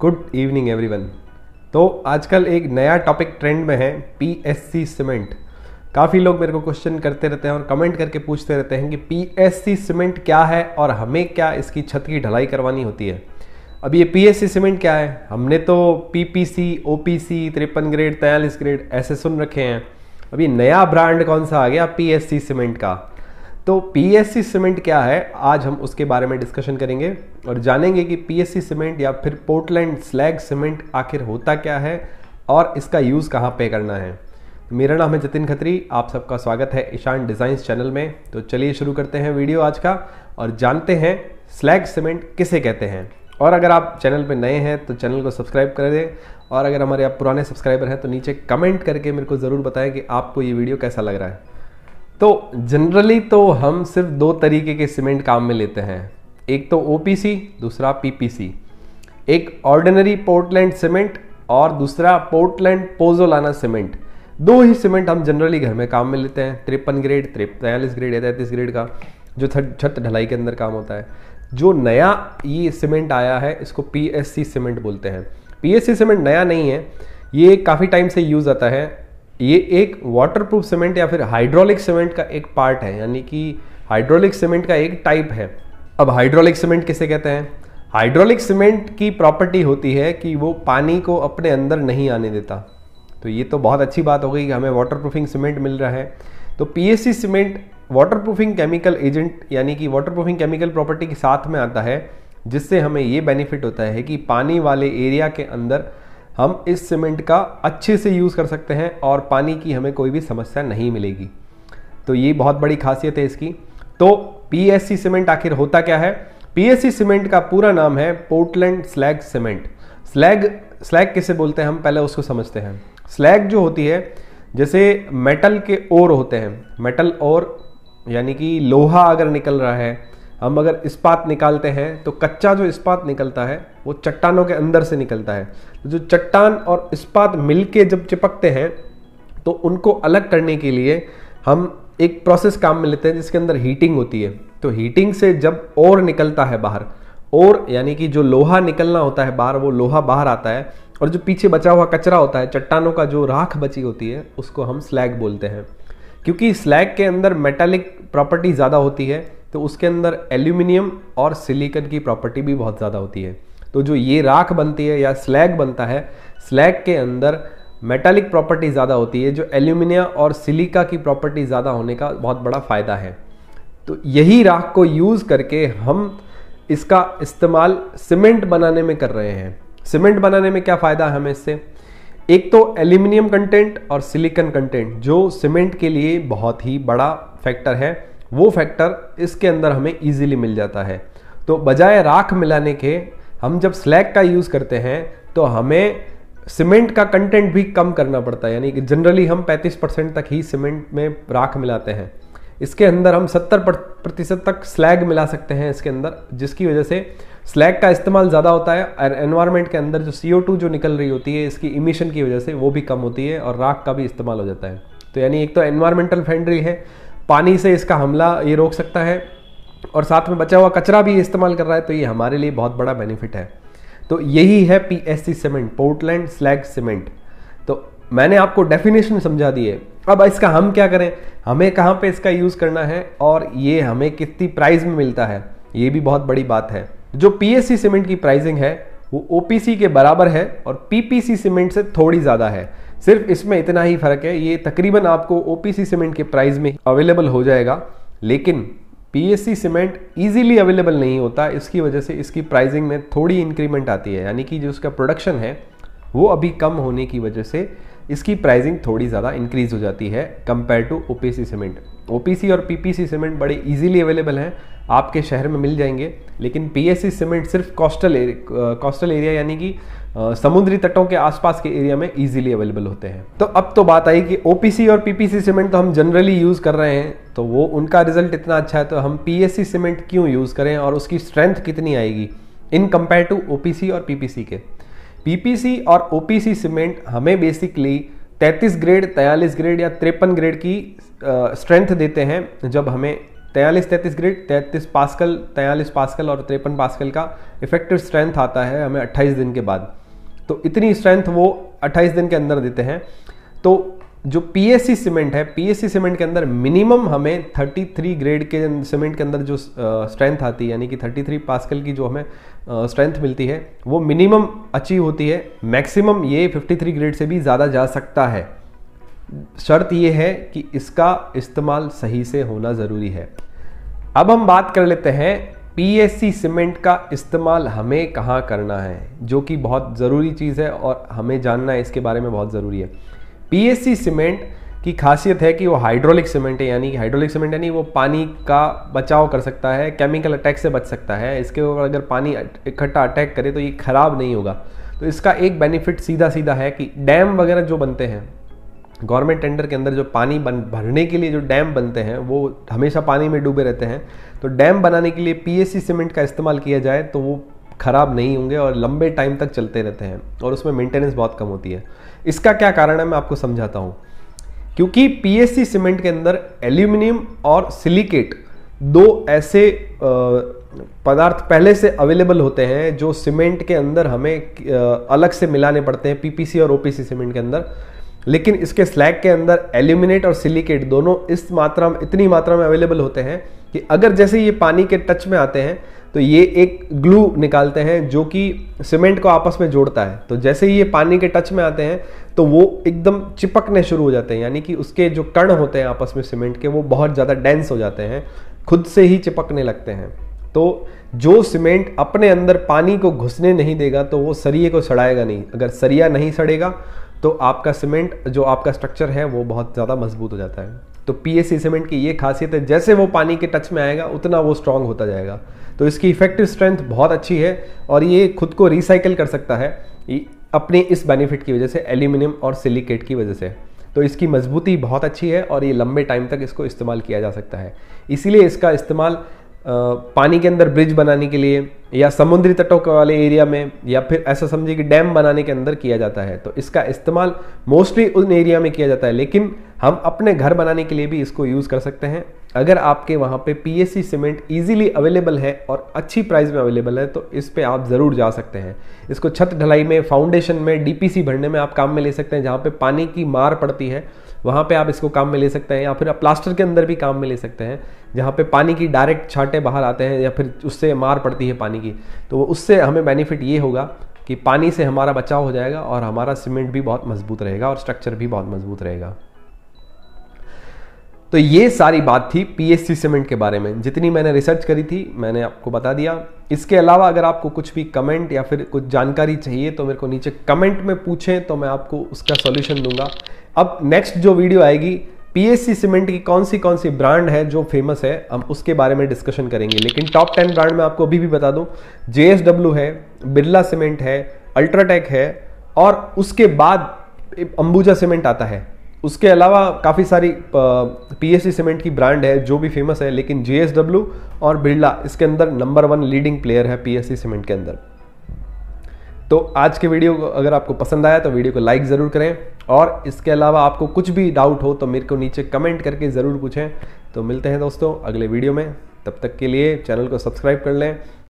good evening everyone तो आजकल एक नया टॉपिक ट्रेंड में है पीएससी सीमेंट काफ़ी लोग मेरे को क्वेश्चन करते रहते हैं और कमेंट करके पूछते रहते हैं कि पीएससी सीमेंट क्या है और हमें क्या इसकी छत की ढलाई करवानी होती है अब ये पीएससी सीमेंट क्या है हमने तो पीपीसी ओपीसी तिरपन ग्रेड तैयलीस ग्रेड ऐसे सुन रखे हैं अब ये नया ब्रांड कौन सा आ गया पीएससी सीमेंट का तो पीएससी सीमेंट क्या है आज हम उसके बारे में डिस्कशन करेंगे और जानेंगे कि पीएससी सीमेंट या फिर पोर्टलैंड स्लैग सीमेंट आखिर होता क्या है और इसका यूज़ कहाँ पे करना है मेरा नाम है जतिन खत्री आप सबका स्वागत है ईशान डिज़ाइंस चैनल में तो चलिए शुरू करते हैं वीडियो आज का और जानते हैं स्लैग सीमेंट किसे कहते हैं और अगर आप चैनल पर नए हैं तो चैनल को सब्सक्राइब कर दें और अगर हमारे आप पुराने सब्सक्राइबर हैं तो नीचे कमेंट करके मेरे को ज़रूर बताएं कि आपको ये वीडियो कैसा लग रहा है तो जनरली तो हम सिर्फ दो तरीके के सीमेंट काम में लेते हैं एक तो ओ दूसरा पी एक ऑर्डिनरी पोर्टलैंड सीमेंट और दूसरा पोर्टलैंड पोजोलाना सीमेंट दो ही सीमेंट हम जनरली घर में काम में लेते हैं तिरपन ग्रेड तैंतालीस ग्रेड या तैंतीस ग्रेड का जो छत ढलाई के अंदर काम होता है जो नया ये सीमेंट आया है इसको पी सीमेंट बोलते हैं पी सीमेंट नया नहीं है ये काफ़ी टाइम से यूज़ आता है ये एक वाटरप्रूफ सीमेंट या फिर हाइड्रोलिक सीमेंट का एक पार्ट है यानी कि हाइड्रोलिक सीमेंट का एक टाइप है अब हाइड्रोलिक सीमेंट किसे कहते हैं हाइड्रोलिक सीमेंट की प्रॉपर्टी होती है कि वो पानी को अपने अंदर नहीं आने देता तो ये तो बहुत अच्छी बात हो गई कि हमें वाटर प्रूफिंग सीमेंट मिल रहा है तो P cement water proofing chemical agent यानी कि वाटर प्रूफिंग केमिकल प्रॉपर्टी के साथ में आता है जिससे हमें ये बेनिफिट होता है कि पानी वाले एरिया के अंदर हम इस सीमेंट का अच्छे से यूज़ कर सकते हैं और पानी की हमें कोई भी समस्या नहीं मिलेगी तो ये बहुत बड़ी खासियत है इसकी तो पीएससी सीमेंट आखिर होता क्या है पीएससी सीमेंट का पूरा नाम है Portland slag cement slag slag किसे बोलते हैं हम पहले उसको समझते हैं स्लैग जो होती है जैसे मेटल के ओर होते हैं मेटल और यानी कि लोहा अगर निकल रहा है हम अगर इस्पात निकालते हैं तो कच्चा जो इस्पात निकलता है वो चट्टानों के अंदर से निकलता है तो जो चट्टान और इस्पात मिल जब चिपकते हैं तो उनको अलग करने के लिए हम एक प्रोसेस काम में लेते हैं जिसके अंदर हीटिंग होती है तो हीटिंग से जब और निकलता है बाहर और यानी कि जो लोहा निकलना होता है बाहर वो लोहा बाहर आता है और जो पीछे बचा हुआ कचरा होता है चट्टानों का जो राख बची होती है उसको हम स्लैग बोलते हैं क्योंकि स्लैग के अंदर मेटालिक प्रॉपर्टी ज़्यादा होती है तो उसके अंदर एल्यूमिनियम और सिलिकन की प्रॉपर्टी भी बहुत ज़्यादा होती है तो जो ये राख बनती है या स्लैग बनता है स्लैग के अंदर मेटालिक प्रॉपर्टी ज़्यादा होती है जो एल्यूमिनिया और सिलिका की प्रॉपर्टी ज़्यादा होने का बहुत बड़ा फ़ायदा है तो यही राख को यूज़ करके हम इसका इस्तेमाल सीमेंट बनाने में कर रहे हैं सीमेंट बनाने में क्या फ़ायदा है हमें इससे एक तो एल्यूमिनियम कंटेंट और सिलिकन कंटेंट जो सीमेंट के लिए बहुत ही बड़ा फैक्टर है वो फैक्टर इसके अंदर हमें इजीली मिल जाता है तो बजाय राख मिलाने के हम जब स्लैग का यूज़ करते हैं तो हमें सीमेंट का कंटेंट भी कम करना पड़ता है यानी कि जनरली हम 35 परसेंट तक ही सीमेंट में राख मिलाते हैं इसके अंदर हम 70 प्रतिशत तक स्लैग मिला सकते हैं इसके अंदर जिसकी वजह से स्लैग का इस्तेमाल ज़्यादा होता है और एनवायरमेंट के अंदर जो सी जो निकल रही होती है इसकी इमिशन की वजह से वो भी कम होती है और राख का भी इस्तेमाल हो जाता है तो यानी एक तो एनवायरमेंटल फ्रेंडली है पानी से इसका हमला ये रोक सकता है और साथ में बचा हुआ कचरा भी इस्तेमाल कर रहा है तो ये हमारे लिए बहुत बड़ा बेनिफिट है तो यही है P S C cement Portland slag cement तो मैंने आपको डेफिनेशन समझा दी है अब इसका हम क्या करें हमें कहाँ पे इसका यूज़ करना है और ये हमें कितनी प्राइस में मिलता है ये भी बहुत बड़ी बात है जो पी एस सी सीमेंट की प्राइसिंग है वो ओ के बराबर है और पी सीमेंट से थोड़ी ज़्यादा है सिर्फ इसमें इतना ही फ़र्क है ये तकरीबन आपको ओ सीमेंट के प्राइस में अवेलेबल हो जाएगा लेकिन सी सीमेंट इजीली अवेलेबल नहीं होता इसकी वजह से इसकी प्राइसिंग में थोड़ी इंक्रीमेंट आती है यानी कि जो उसका प्रोडक्शन है वो अभी कम होने की वजह से इसकी प्राइसिंग थोड़ी ज़्यादा इंक्रीज़ हो जाती है compare to O cement OPC और पीपीसी सीमेंट बड़े इजीली अवेलेबल हैं आपके शहर में मिल जाएंगे लेकिन पीएससी सीमेंट सिर्फ कोस्टल कोस्टल एरिया यानी कि समुद्री तटों के आसपास के एरिया में इजीली अवेलेबल होते हैं तो अब तो बात आई कि ओपीसी और पीपीसी सीमेंट तो हम जनरली यूज़ कर रहे हैं तो वो उनका रिजल्ट इतना अच्छा है तो हम पीएससी सीमेंट क्यों यूज़ करें और उसकी स्ट्रेंथ कितनी आएगी इन कंपेयर टू ओ और सी के सी और सी सीमेंट हमें बेसिकली 33 ग्रेड 43 ग्रेड या तिरपन ग्रेड की स्ट्रेंथ देते हैं जब हमें तैंतालीस तैंतीस ग्रेड तैंतीस पास्कल तैंतालीस पास्कल और तिरपन पास्कल का इफेक्टिव स्ट्रेंथ आता है हमें 28 दिन के बाद तो इतनी स्ट्रेंथ वो 28 दिन के अंदर देते हैं तो जो पीएससी सीमेंट है पीएससी सीमेंट के अंदर मिनिमम हमें 33 ग्रेड के सीमेंट के अंदर जो स्ट्रेंथ आती है यानी कि 33 पास्कल की जो हमें स्ट्रेंथ मिलती है वो मिनिमम अचीव होती है मैक्सिमम ये 53 ग्रेड से भी ज़्यादा जा सकता है शर्त यह है कि इसका इस्तेमाल सही से होना ज़रूरी है अब हम बात कर लेते हैं पी सीमेंट का इस्तेमाल हमें कहाँ करना है जो कि बहुत ज़रूरी चीज़ है और हमें जानना इसके बारे में बहुत ज़रूरी है पी सीमेंट की खासियत है कि वो हाइड्रोलिक सीमेंट है यानी कि हाइड्रोलिक सीमेंट यानी वो पानी का बचाव कर सकता है केमिकल अटैक से बच सकता है इसके ऊपर अगर पानी इकट्ठा अटैक करे तो ये ख़राब नहीं होगा तो इसका एक बेनिफिट सीधा सीधा है कि डैम वगैरह जो बनते हैं गवर्नमेंट टेंडर के अंदर जो पानी बन भरने के लिए जो डैम बनते हैं वो हमेशा पानी में डूबे रहते हैं तो डैम बनाने के लिए पीएससी सीमेंट का इस्तेमाल किया जाए तो वो ख़राब नहीं होंगे और लंबे टाइम तक चलते रहते हैं और उसमें मेंटेनेंस बहुत कम होती है इसका क्या कारण है मैं आपको समझाता हूँ क्योंकि पी सीमेंट के अंदर एल्यूमिनियम और सिलिकेट दो ऐसे पदार्थ पहले से अवेलेबल होते हैं जो सीमेंट के अंदर हमें अलग से मिलाने पड़ते हैं पीपीसी और ओपीसी सीमेंट के अंदर लेकिन इसके स्लैग के अंदर एल्यूमिनेट और सिलिकेट दोनों इस मात्रा में इतनी मात्रा में अवेलेबल होते हैं कि अगर जैसे ये पानी के टच में आते हैं तो ये एक ग्लू निकालते हैं जो कि सीमेंट को आपस में जोड़ता है तो जैसे ही ये पानी के टच में आते हैं तो वो एकदम चिपकने शुरू हो जाते हैं यानी कि उसके जो कण होते हैं आपस में सीमेंट के वो बहुत ज़्यादा डेंस हो जाते हैं खुद से ही चिपकने लगते हैं तो जो सीमेंट अपने अंदर पानी को घुसने नहीं देगा तो वो सरिये को सड़ाएगा नहीं अगर सरिया नहीं सड़ेगा तो आपका सीमेंट जो आपका स्ट्रक्चर है वो बहुत ज़्यादा मजबूत हो जाता है तो पी सीमेंट की ये खासियत है जैसे वो पानी के टच में आएगा उतना वो स्ट्रांग होता जाएगा तो इसकी इफेक्टिव स्ट्रेंथ बहुत अच्छी है और ये खुद को रिसाइकिल कर सकता है अपने इस बेनिफिट की वजह से एल्यूमिनियम और सिलिकेट की वजह से तो इसकी मजबूती बहुत अच्छी है और ये लंबे टाइम तक इसको इस्तेमाल किया जा सकता है इसीलिए इसका इस्तेमाल पानी के अंदर ब्रिज बनाने के लिए या समुद्री तटों के वाले एरिया में या फिर ऐसा समझिए कि डैम बनाने के अंदर किया जाता है तो इसका इस्तेमाल मोस्टली उन एरिया में किया जाता है लेकिन हम अपने घर बनाने के लिए भी इसको यूज़ कर सकते हैं अगर आपके वहाँ पे पीएससी सीमेंट इजीली अवेलेबल है और अच्छी प्राइस में अवेलेबल है तो इस पर आप ज़रूर जा सकते हैं इसको छत ढलाई में फाउंडेशन में डी भरने में आप काम में ले सकते हैं जहाँ पर पानी की मार पड़ती है वहाँ पे आप इसको काम में ले सकते हैं या फिर आप प्लास्टर के अंदर भी काम में ले सकते हैं जहाँ पे पानी की डायरेक्ट छाटे बाहर आते हैं या फिर उससे मार पड़ती है पानी की तो उससे हमें बेनिफिट ये होगा कि पानी से हमारा बचाव हो जाएगा और हमारा सीमेंट भी बहुत मजबूत रहेगा और स्ट्रक्चर भी बहुत मजबूत रहेगा तो ये सारी बात थी पीएससी सीमेंट के बारे में जितनी मैंने रिसर्च करी थी मैंने आपको बता दिया इसके अलावा अगर आपको कुछ भी कमेंट या फिर कुछ जानकारी चाहिए तो मेरे को नीचे कमेंट में पूछें तो मैं आपको उसका सॉल्यूशन दूंगा अब नेक्स्ट जो वीडियो आएगी पीएससी सीमेंट की कौन सी कौन सी ब्रांड है जो फेमस है हम उसके बारे में डिस्कशन करेंगे लेकिन टॉप टेन ब्रांड में आपको अभी भी बता दूं जेएसडब्ल्यू है बिरला सीमेंट है अल्ट्राटेक है और उसके बाद अंबुजा सीमेंट आता है उसके अलावा काफ़ी सारी पीएससी सीमेंट की ब्रांड है जो भी फेमस है लेकिन जेएसडब्ल्यू और बिरला इसके अंदर नंबर वन लीडिंग प्लेयर है पीएससी सीमेंट के अंदर तो आज के वीडियो को अगर आपको पसंद आया तो वीडियो को लाइक ज़रूर करें और इसके अलावा आपको कुछ भी डाउट हो तो मेरे को नीचे कमेंट करके ज़रूर पूछें तो मिलते हैं दोस्तों अगले वीडियो में तब तक के लिए चैनल को सब्सक्राइब कर लें